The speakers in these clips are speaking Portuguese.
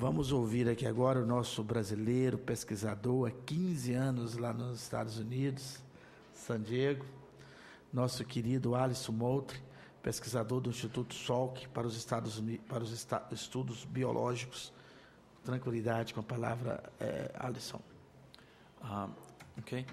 Vamos ouvir aqui agora o nosso brasileiro pesquisador há 15 anos lá nos Estados Unidos, San Diego, nosso querido Alisson Moultrie, pesquisador do Instituto SOLC para os, Estados, para os estudos biológicos. Tranquilidade com a palavra, é, Alisson. Uh, ok.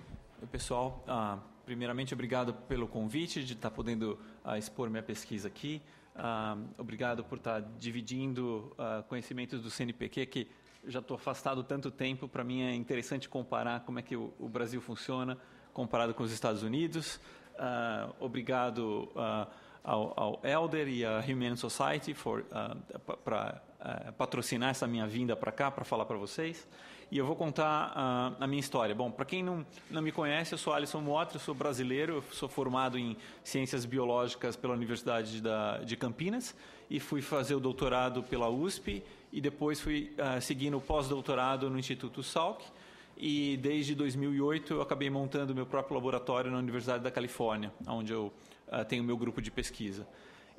Pessoal, uh, primeiramente, obrigado pelo convite de estar tá podendo uh, expor minha pesquisa aqui. Ah, obrigado por estar tá dividindo ah, conhecimentos do CNPq, que já estou afastado tanto tempo, para mim é interessante comparar como é que o, o, Brasil funciona comparado com os Estados Unidos. Ah, obrigado ah, ao, ao, Elder e à Human Society ah, para eh, patrocinar essa minha vinda para cá, para falar para vocês e eu vou contar a, ah, a minha história. Bom, para quem não, não me conhece, eu sou Alisson Motra, sou brasileiro, sou formado em Ciências Biológicas pela Universidade da, de Campinas e fui fazer o doutorado pela USP e depois fui uh, ah, seguindo o pós-doutorado no Instituto Salk e desde 2008 eu acabei montando meu próprio laboratório na Universidade da Califórnia, onde eu uh, tenho meu grupo de pesquisa.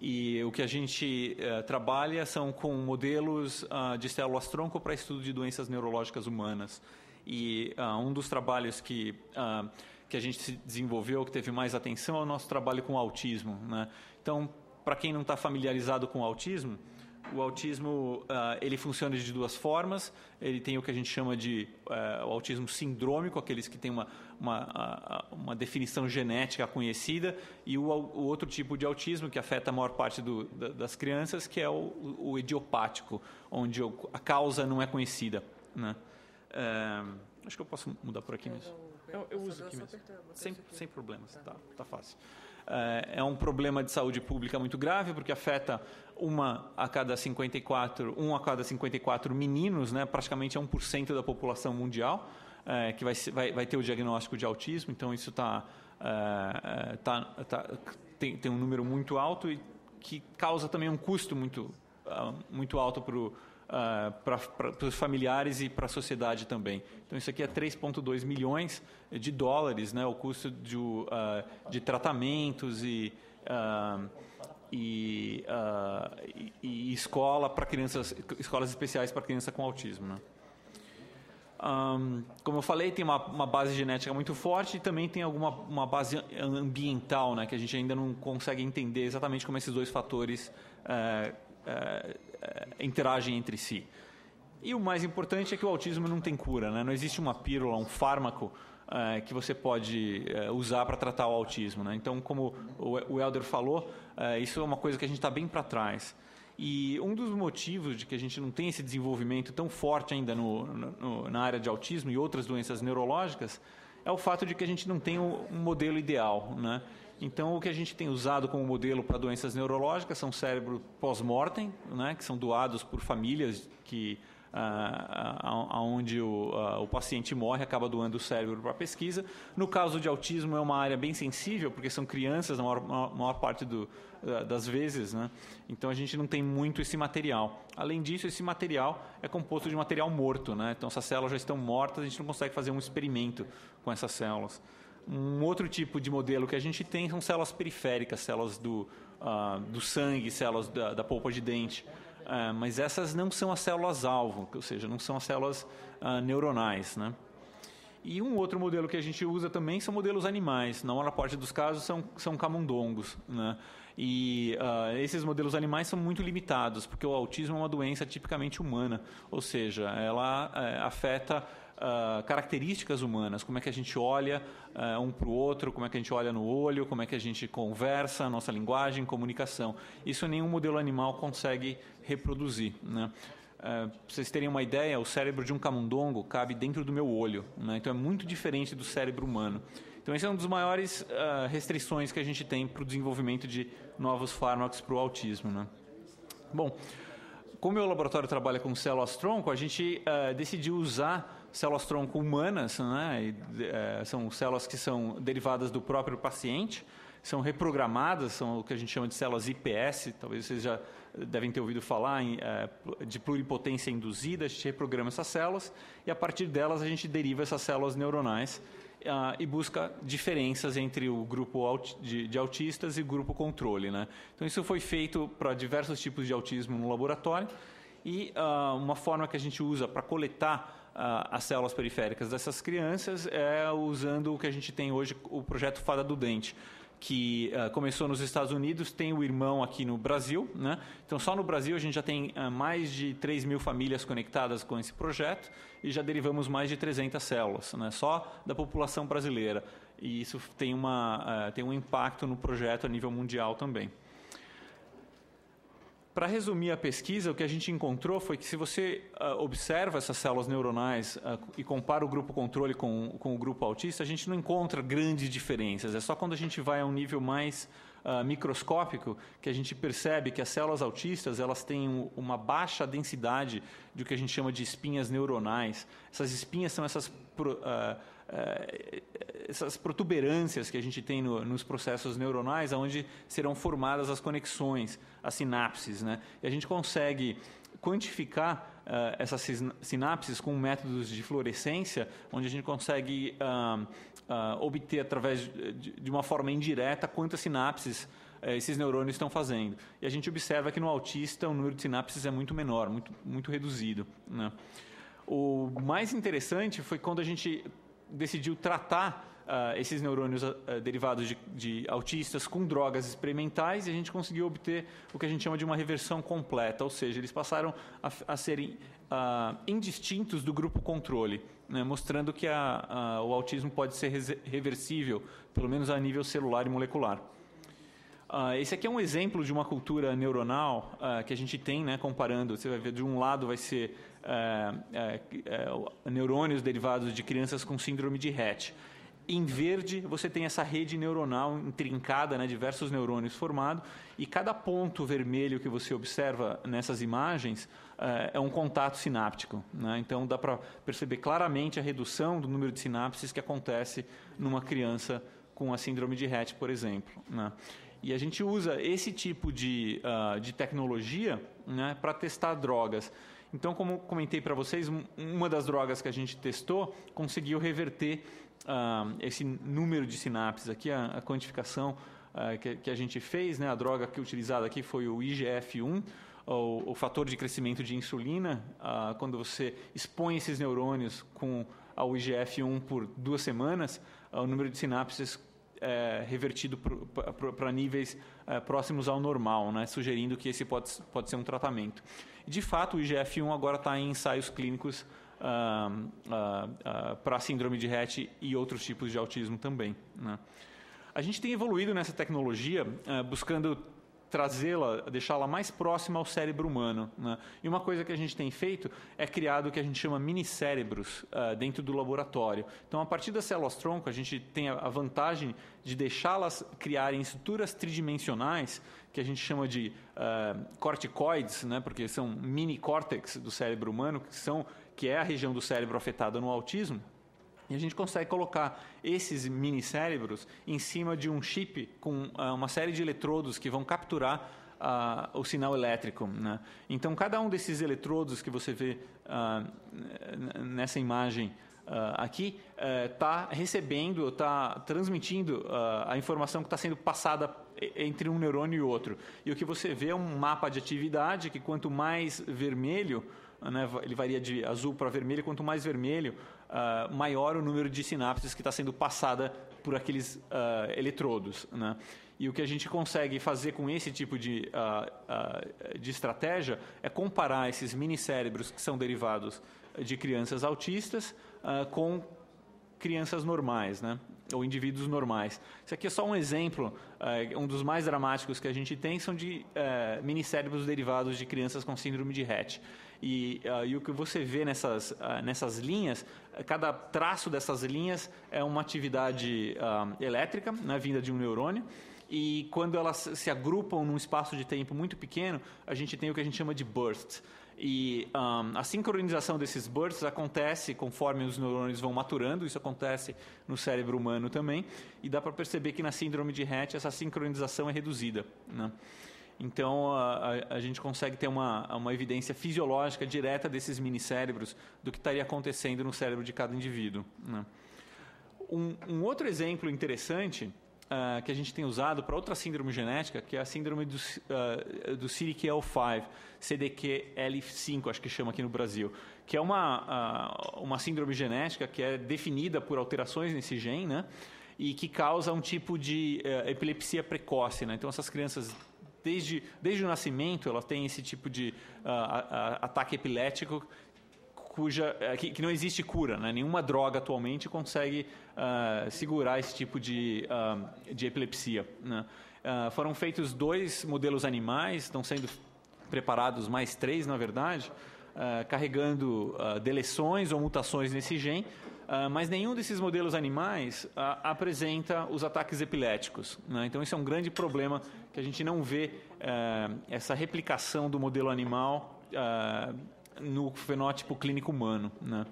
E o que a gente uh, trabalha são com modelos uh, de células-tronco para estudo de doenças neurológicas humanas. E uh, um dos trabalhos que, ah, que a gente desenvolveu, que teve mais atenção, é o nosso trabalho com autismo. Né? Então, para quem não está familiarizado com autismo, o autismo uh, ele funciona de duas formas. Ele tem o que a gente chama de uh, autismo sindrômico, aqueles que têm uma, uma, uma definição genética conhecida, e o, o, outro tipo de autismo que afeta a maior parte do, da, das crianças, que é o, o, idiopático, onde a causa não é conhecida. Né? Uh, Acho que eu posso mudar por aqui mesmo. Eu, eu uso aqui mesmo. Sem, sem problemas, tá. tá, tá fácil. É, é um problema de saúde pública muito grave, porque afeta uma a cada 54, um a cada 54 meninos, né? praticamente é 1% da população mundial, é, que vai, vai, vai ter o diagnóstico de autismo, então isso tá, é, é, tá, tá, tem, tem um número muito alto e que causa também um custo muito, ah, muito alto para o ah, para os familiares e para a sociedade também. Então, isso aqui é 3,2 milhões de dólares, né, o custo de, uh, de tratamentos e, uh, e, uh, e, e, escola para crianças, escolas especiais para crianças com autismo. Né? Um, como eu falei, tem uma, uma, base genética muito forte e também tem alguma uma base ambiental, né, que a gente ainda não consegue entender exatamente como esses dois fatores uh, eh, interagem entre si. E o mais importante é que o autismo não tem cura, né? não existe uma pílula, um fármaco eh, que você pode eh, usar para tratar o autismo. Né? Então, como o, o Helder falou, isso é uma coisa que a gente está bem para trás. E um dos motivos de que a gente não tem esse desenvolvimento tão forte ainda no, no, na área de autismo e outras doenças neurológicas é o fato de que a gente não tem um modelo ideal. Né? Então, o que a gente tem usado como modelo para doenças neurológicas são cérebros pós-mortem, né, que são doados por famílias que ah, ah, aonde o, ah, o paciente morre acaba doando o cérebro para pesquisa. No caso de autismo é uma área bem sensível porque são crianças na maior, maior parte do, das vezes, né? Então a gente não tem muito esse material. Além disso, esse material é composto de material morto, né? Então essas células já estão mortas, a gente não consegue fazer um experimento com essas células. Um outro tipo de modelo que a gente tem são células periféricas, células do, uh, do sangue, células da, da polpa de dente. Uh, mas essas não são as células-alvo, ou seja, não são as células uh, neuronais. Né? E um outro modelo que a gente usa também são modelos animais. Na maior parte dos casos são, são camundongos. Né? E uh, esses modelos animais são muito limitados, porque o autismo é uma doença tipicamente humana, ou seja, ela eh, afeta uh, características humanas, como é que a gente olha uh, um para o outro, como é que a gente olha no olho, como é que a gente conversa, nossa linguagem, comunicação. Isso nenhum modelo animal consegue reproduzir. Né? Uh, vocês terem uma ideia, o cérebro de um camundongo cabe dentro do meu olho, né? então é muito diferente do cérebro humano. Então, esse é um dos maiores uh, restrições que a gente tem para o desenvolvimento de novos fármacos para o autismo. Né? Bom, como o meu laboratório trabalha com células-tronco, a gente uh, decidiu usar células tronco humanas, né? E, é, são células que são derivadas do próprio paciente, são reprogramadas, são o que a gente chama de células IPS, talvez vocês já devem ter ouvido falar em, é, de pluripotência induzida, a gente reprograma essas células e a partir delas a gente deriva essas células neuronais Uh, e busca diferenças entre o grupo aut de, de, autistas e o grupo controle. Né? Então, isso foi feito para diversos tipos de autismo no laboratório e uh, uma forma que a gente usa para coletar as células periféricas dessas crianças é usando o que a gente tem hoje, o projeto Fada do Dente que uh, começou nos Estados Unidos, tem o irmão aqui no Brasil. Né? Então, só no Brasil a gente já tem uh, mais de 3 mil famílias conectadas com esse projeto e já derivamos mais de 300 células, né? só da população brasileira. E isso tem, uma, uh, tem um impacto no projeto a nível mundial também. Para resumir a pesquisa, o que a gente encontrou foi que se você uh, observa essas células neuronais uh, e compara o grupo controle com, com o grupo autista, a gente não encontra grandes diferenças. É só quando a gente vai a um nível mais uh, microscópico que a gente percebe que as células autistas elas têm uma baixa densidade do que a gente chama de espinhas neuronais. Essas espinhas são essas eh, essas protuberâncias que a gente tem no, nos processos neuronais, onde serão formadas as conexões, as sinapses. Né? E a gente consegue quantificar uh, essas sinapses com métodos de fluorescência, onde a gente consegue uh, uh, obter através de, de, uma forma indireta quantas sinapses eh, esses neurônios estão fazendo. E a gente observa que no autista o número de sinapses é muito menor, muito, muito reduzido. Né? O mais interessante foi quando a gente decidiu tratar Uh, esses neurônios uh, derivados de, de, autistas com drogas experimentais e a gente conseguiu obter o que a gente chama de uma reversão completa, ou seja, eles passaram a, a serem uh, indistintos do grupo controle, né, mostrando que a, a, o autismo pode ser reversível, pelo menos a nível celular e molecular. esse aqui é um exemplo de uma cultura neuronal que a gente tem, né, comparando. Você vai ver, de um lado vai ser é, é, é, neurônios derivados de crianças com síndrome de Rett. Em verde, você tem essa rede neuronal intrincada, né, diversos neurônios formados, e cada ponto vermelho que você observa nessas imagens é um contato sináptico. Né? Então, dá para perceber claramente a redução do número de sinapses que acontece numa criança com a síndrome de Rett, por exemplo. Né? E a gente usa esse tipo de, uh, de tecnologia né, para testar drogas. Então, como comentei para vocês, uma das drogas que a gente testou conseguiu reverter uh, esse número de sinapses aqui, a, a quantificação uh, que, que, a gente fez. Né? A droga que é utilizada aqui foi o IGF-1, o, o, fator de crescimento de insulina. Uh, quando você expõe esses neurônios com ao IGF-1 por duas semanas, o número de sinapses é, revertido para níveis é, próximos ao normal, né? sugerindo que esse pode, pode ser um tratamento. De fato, o IGF-1 agora está em ensaios clínicos ah, ah, para síndrome de Rett e outros tipos de autismo também. Né? A gente tem evoluído nessa tecnologia eh, buscando trazê-la, deixá-la mais próxima ao cérebro humano. Né? E uma coisa que a gente tem feito é criado o que a gente chama minicérebros uh, dentro do laboratório. Então, a partir das células-tronco, a gente tem a vantagem de deixá-las criarem estruturas tridimensionais que a gente chama de uh, corticoides, né? porque são mini córtex do cérebro humano, que, são, que é a região do cérebro afetada no autismo. E a gente consegue colocar esses mini cérebros em cima de um chip com ah, uma série de eletrodos que vão capturar Uh, o sinal elétrico. Né? Então, cada um desses eletrodos que você vê uh, nessa imagem uh, aqui está eh, recebendo, está transmitindo a informação que está sendo passada entre um neurônio e outro. E o que você vê é um mapa de atividade que, quanto mais vermelho, né, ele varia de azul para vermelho, quanto mais vermelho, uh, maior o número de sinapses que está sendo passada por aqueles uh, eletrodos. Né? E o que a gente consegue fazer com esse tipo de, uh, de estratégia é comparar esses minicérebros que são derivados de crianças autistas com crianças normais, né? ou indivíduos normais. Isso aqui é só um exemplo, eh, um dos mais dramáticos que a gente tem são de uh, minicérebros derivados de crianças com síndrome de Rett. E, uh, e o que você vê nessas, uh, nessas linhas, cada traço dessas linhas é uma atividade uh, elétrica, né, vinda de um neurônio. E quando elas se agrupam num espaço de tempo muito pequeno, a gente tem o que a gente chama de bursts. E um, a sincronização desses bursts acontece conforme os neurônios vão maturando, isso acontece no cérebro humano também, e dá para perceber que na síndrome de Hatch essa sincronização é reduzida. Né? Então, a, a, gente consegue ter uma, uma evidência fisiológica direta desses minicérebros do que estaria acontecendo no cérebro de cada indivíduo. Né? Um, um, outro exemplo interessante uh, que a gente tem usado para outra síndrome genética, que é a síndrome do, uh, do CDKL5, CDKL5, acho que chama aqui no Brasil, que é uma, uh, uma síndrome genética que é definida por alterações nesse gene, né? e que causa um tipo de uh, epilepsia precoce. Né? Então, essas crianças desde, desde o nascimento, ela tem esse tipo de uh, a, a, ataque epilético cuja, eh, que, que, não existe cura. Né? Nenhuma droga atualmente consegue uh, segurar esse tipo de, uh, de epilepsia. Né? foram feitos dois modelos animais, estão sendo preparados mais três, na verdade, carregando deleções ou mutações nesse gene ah, mas nenhum desses modelos animais uh, apresenta os ataques epiléticos. Né? Então, isso é um grande problema que a gente não vê uh, essa replicação do modelo animal ah, no fenótipo clínico humano. Né?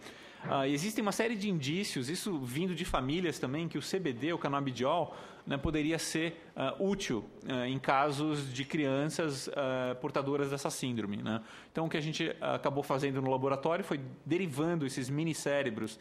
Ah, existem uma série de indícios, isso vindo de famílias também, que o CBD, o canabidiol, né, poderia ser uh, útil uh, em casos de crianças portadoras dessa síndrome. Né? Então, o que a gente acabou fazendo no laboratório foi derivando esses mini cérebros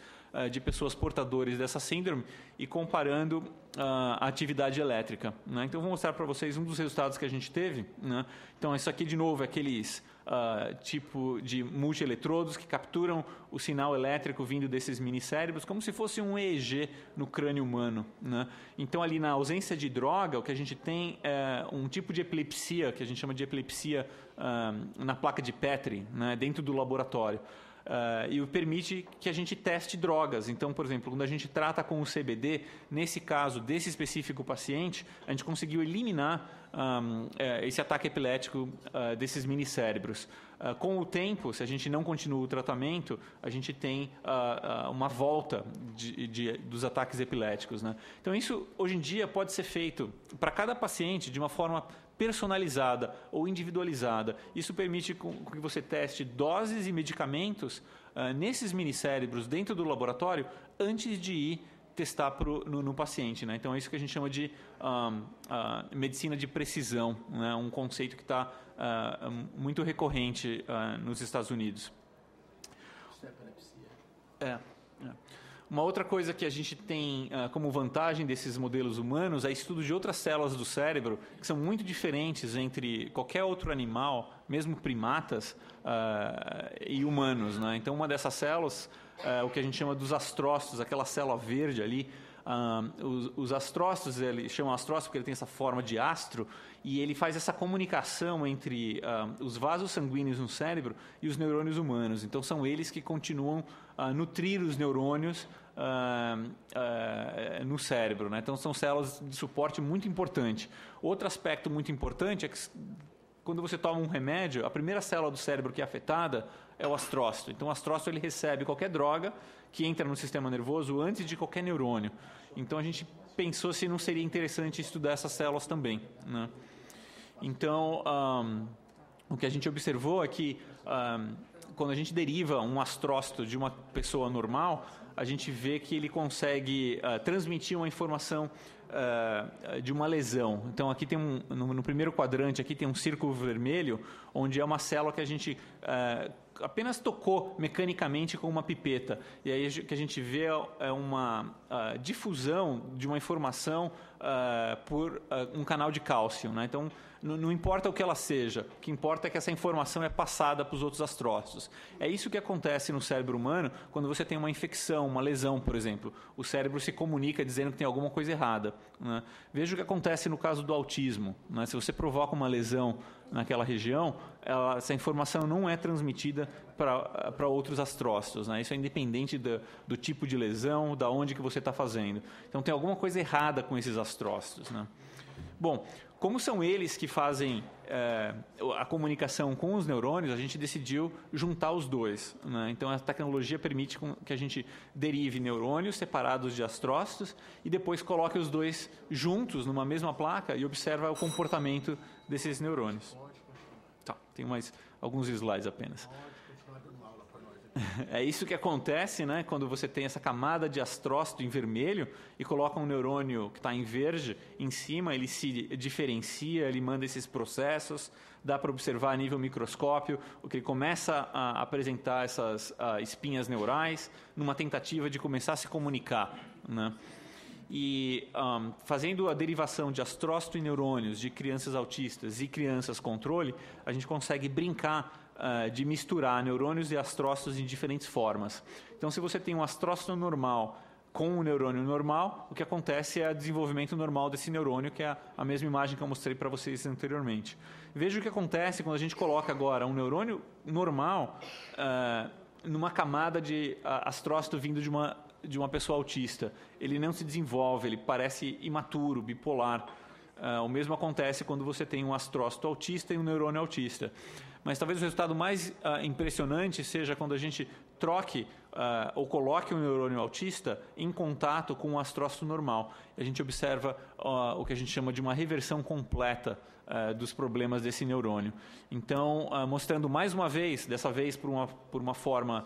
de pessoas portadoras dessa síndrome e comparando a atividade elétrica. Né? Então, vou mostrar para vocês um dos resultados que a gente teve. Né? Então, isso aqui, de novo, é aqueles uh, tipo de multieletrodos que capturam o sinal elétrico vindo desses minicérebros, como se fosse um EEG no crânio humano. Né? Então, ali na ausência de droga, o que a gente tem é um tipo de epilepsia, que a gente chama de epilepsia uh, na placa de Petri, né? dentro do laboratório. Ah, e permite que a gente teste drogas. Então, por exemplo, quando a gente trata com o CBD, nesse caso desse específico paciente, a gente conseguiu eliminar um, eh, esse ataque epilético uh, desses minicérebros. Uh, com o tempo, se a gente não continua o tratamento, a gente tem uh, uma volta de, de, dos ataques epiléticos. Né? Então, isso hoje em dia pode ser feito para cada paciente de uma forma personalizada ou individualizada. Isso permite que você teste doses e medicamentos uh, nesses minicérebros dentro do laboratório antes de ir testar pro, no, no, paciente. Né? Então, é isso que a gente chama de um, uh, ah, medicina de precisão, né? um conceito que está uh, ah, muito recorrente nos Estados Unidos. Isso é epilepsia. É. Uma outra coisa que a gente tem uh, como vantagem desses modelos humanos é estudo de outras células do cérebro que são muito diferentes entre qualquer outro animal, mesmo primatas, uh, e humanos. Né? Então, uma dessas células, uh, o que a gente chama dos astrócitos, aquela célula verde ali, os, os astrócitos, ele chama astrócito porque ele tem essa forma de astro, e ele faz essa comunicação entre os vasos sanguíneos no cérebro e os neurônios humanos. Então, são eles que continuam a nutrir os neurônios no cérebro. Né? Então, são células de suporte muito importante. Outro aspecto muito importante é que quando você toma um remédio, a primeira célula do cérebro que é afetada é o astrócito. Então, o astrócito ele recebe qualquer droga que entra no sistema nervoso antes de qualquer neurônio. Então, a gente pensou se não seria interessante estudar essas células também. Né? Então, um, o que a gente observou é que um, quando a gente deriva um astrócito de uma pessoa normal, a gente vê que ele consegue uh, transmitir uma informação uh, de uma lesão. Então aqui tem um no, no, primeiro quadrante aqui tem um círculo vermelho onde é uma célula que a gente uh, apenas tocou mecanicamente com uma pipeta. E aí que a gente vê é uma ah, difusão de uma informação uh, por ah, um canal de cálcio. Né? Então, não importa o que ela seja, o que importa é que essa informação é passada para os outros astrócitos. É isso que acontece no cérebro humano quando você tem uma infecção, uma lesão, por exemplo. O cérebro se comunica dizendo que tem alguma coisa errada. Né? Veja o que acontece no caso do autismo. Né? Se você provoca uma lesão naquela região, ela, essa informação não é transmitida para outros astrócitos. Né? Isso é independente do, do tipo de lesão, da onde que você está fazendo. Então tem alguma coisa errada com esses astrócitos. Né? Bom, como são eles que fazem é, a comunicação com os neurônios, a gente decidiu juntar os dois. Né? Então, a tecnologia permite que a gente derive neurônios separados de astrócitos e depois coloque os dois juntos numa mesma placa e observa o comportamento desses neurônios. Tá, tem mais alguns slides apenas. É isso que acontece, né? Quando você tem essa camada de astrócito em vermelho e coloca um neurônio que está em verde em cima, ele se diferencia, ele manda esses processos, dá para observar a nível microscópio, o que ele começa a apresentar essas ah, espinhas neurais numa tentativa de começar a se comunicar, né? E um, fazendo a derivação de astrócito e neurônios de crianças autistas e crianças controle, a gente consegue brincar ah, de misturar neurônios e astrócitos em diferentes formas. Então, se você tem um astrócito normal com um neurônio normal, o que acontece é o desenvolvimento normal desse neurônio, que é a mesma imagem que eu mostrei para vocês anteriormente. Veja o que acontece quando a gente coloca agora um neurônio normal uh, numa camada de ah, astrócito vindo de uma, de uma pessoa autista. Ele não se desenvolve, ele parece imaturo, bipolar. Uh, o mesmo acontece quando você tem um astrócito autista e um neurônio autista mas talvez o resultado mais uh, impressionante seja quando a gente troque uh, ou coloque um neurônio autista em contato com um astrócito normal. A gente observa uh, o que a gente chama de uma reversão completa uh, dos problemas desse neurônio. Então, mostrando mais uma vez, dessa vez por uma, por uma forma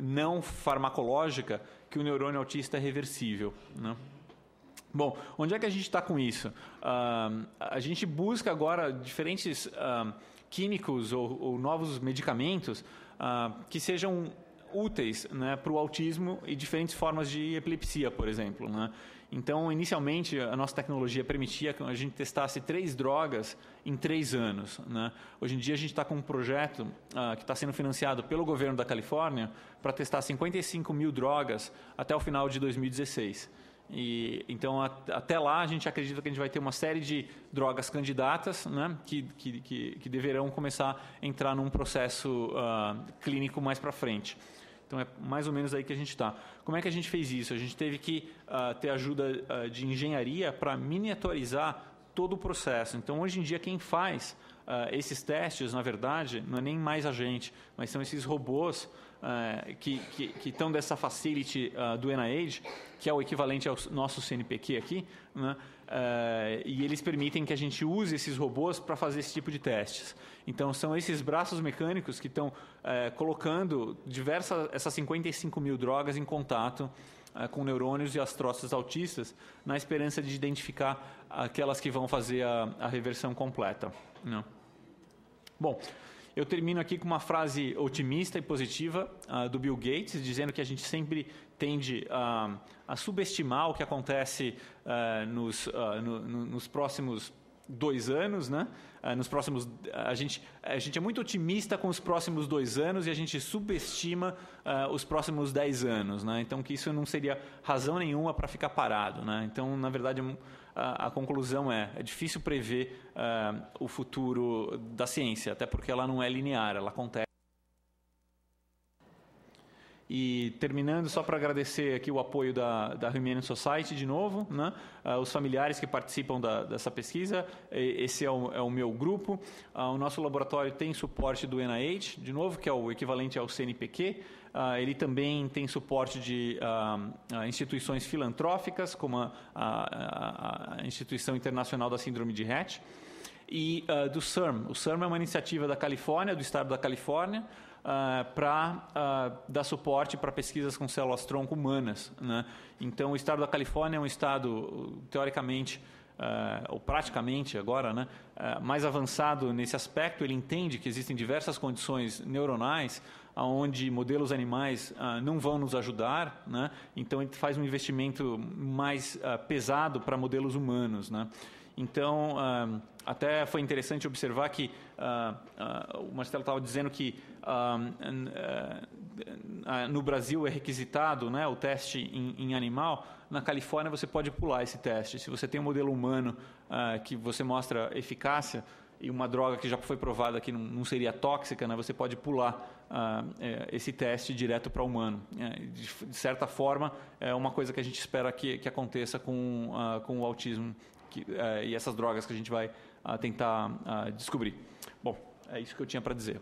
não farmacológica, que o neurônio autista é reversível. Né? Bom, onde é que a gente está com isso? Uh, a gente busca agora diferentes uh, químicos ou, ou, novos medicamentos uh, que sejam úteis né, para o autismo e diferentes formas de epilepsia, por exemplo. Né? Então, inicialmente, a nossa tecnologia permitia que a gente testasse três drogas em três anos. Né? Hoje em dia, a gente está com um projeto uh, que está sendo financiado pelo governo da Califórnia para testar 55 mil drogas até o final de 2016. E, então, até lá, a gente acredita que a gente vai ter uma série de drogas candidatas né, que, que, que, que deverão começar a entrar num processo uh, clínico mais para frente. Então, é mais ou menos aí que a gente está. Como é que a gente fez isso? A gente teve que uh, ter ajuda uh, de engenharia para miniaturizar todo o processo. Então, hoje em dia, quem faz Uh, esses testes, na verdade, não é nem mais a gente, mas são esses robôs uh, ah, que estão que, que dessa facility uh, do NIH, que é o equivalente ao nosso CNPq aqui, né? e eles permitem que a gente use esses robôs para fazer esse tipo de testes. Então, são esses braços mecânicos que estão eh, colocando diversas, essas 55 mil drogas em contato ah, com neurônios e as troças autistas, na esperança de identificar aquelas que vão fazer a, a reversão completa. Né? Bom, eu termino aqui com uma frase otimista e positiva uh, do Bill Gates, dizendo que a gente sempre tende a, a subestimar o que acontece uh, nos, uh, no, no, nos próximos dois anos, né? Ah, nos próximos. A gente, a gente é muito otimista com os próximos dois anos e a gente subestima uh, os próximos dez anos. Né? Então, que isso não seria razão nenhuma para ficar parado. Né? Então, na verdade, a, a, conclusão é: é difícil prever uh, o futuro da ciência, até porque ela não é linear, ela acontece. E terminando, só para agradecer aqui o apoio da, da Society de novo, né? Ah, os familiares que participam da, dessa pesquisa, esse é o, é o meu grupo. Ah, o nosso laboratório tem suporte do NIH, de novo, que é o equivalente ao CNPq. Ah, ele também tem suporte de instituições filantróficas, como a, a, a Instituição Internacional da Síndrome de Hatch, e do CERM. O CERM é uma iniciativa da Califórnia, do estado da Califórnia, uh, ah, para uh, ah, dar suporte para pesquisas com células-tronco humanas. Né? Então, o estado da Califórnia é um estado, teoricamente, uh, ou praticamente agora, né, mais avançado nesse aspecto. Ele entende que existem diversas condições neuronais onde modelos animais ah, não vão nos ajudar, né? então ele faz um investimento mais ah, pesado para modelos humanos. Né? Então, ah, até foi interessante observar que o Marcelo estava dizendo que no Brasil é requisitado né, o teste em, em, animal. Na Califórnia você pode pular esse teste. Se você tem um modelo humano que você mostra eficácia e uma droga que já foi provada que não, seria tóxica, né, você pode pular ah, é, esse teste direto para humano. É, de, certa forma, é uma coisa que a gente espera que, que aconteça com, ah, com o autismo que, é, e essas drogas que a gente vai ah, tentar descobrir. Bom, é isso que eu tinha para dizer.